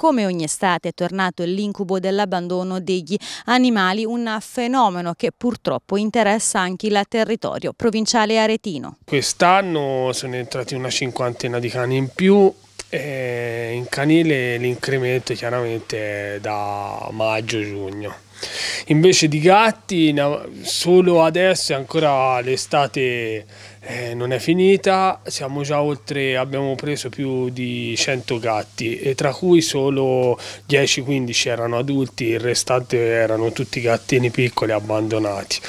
come ogni estate è tornato l'incubo dell'abbandono degli animali, un fenomeno che purtroppo interessa anche il territorio provinciale aretino. Quest'anno sono entrati una cinquantina di cani in più, e eh, in canile l'incremento chiaramente è da maggio-giugno. Invece di gatti, solo adesso è ancora l'estate eh, non è finita, siamo già oltre, abbiamo preso più di 100 gatti e tra cui solo 10-15 erano adulti, il restante erano tutti gattini piccoli abbandonati.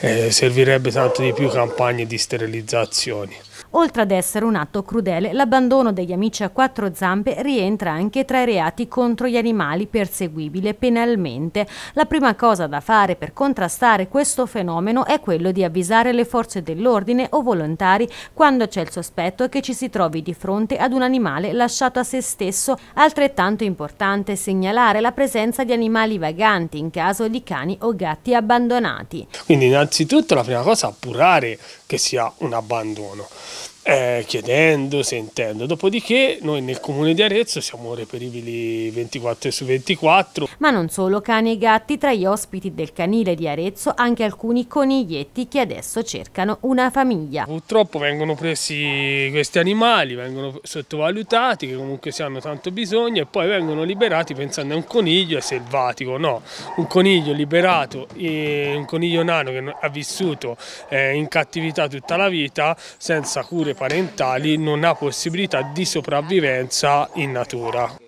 Eh, servirebbe tanto di più campagne di sterilizzazioni. Oltre ad essere un atto crudele, l'abbandono degli amici a quattro zampe rientra anche tra i reati contro gli animali perseguibile penalmente. La prima cosa da fare per contrastare questo fenomeno è quello di avvisare le forze dell'ordine o volontari quando c'è il sospetto che ci si trovi di fronte ad un animale lasciato a se stesso. Altrettanto importante segnalare la presenza di animali vaganti in caso di cani o gatti abbandonati. Quindi innanzitutto la prima cosa è appurare che sia un abbandono eh, chiedendo, sentendo. Dopodiché noi nel comune di Arezzo siamo reperibili 24 su 24. Ma non solo cani e gatti, tra gli ospiti del canile di Arezzo anche alcuni coniglietti che adesso cercano una famiglia. Purtroppo vengono presi questi animali, vengono sottovalutati che comunque si hanno tanto bisogno e poi vengono liberati pensando a un coniglio selvatico, no, un coniglio liberato, un coniglio nano che ha vissuto eh, in cattività tutta la vita senza cure parentali non ha possibilità di sopravvivenza in natura.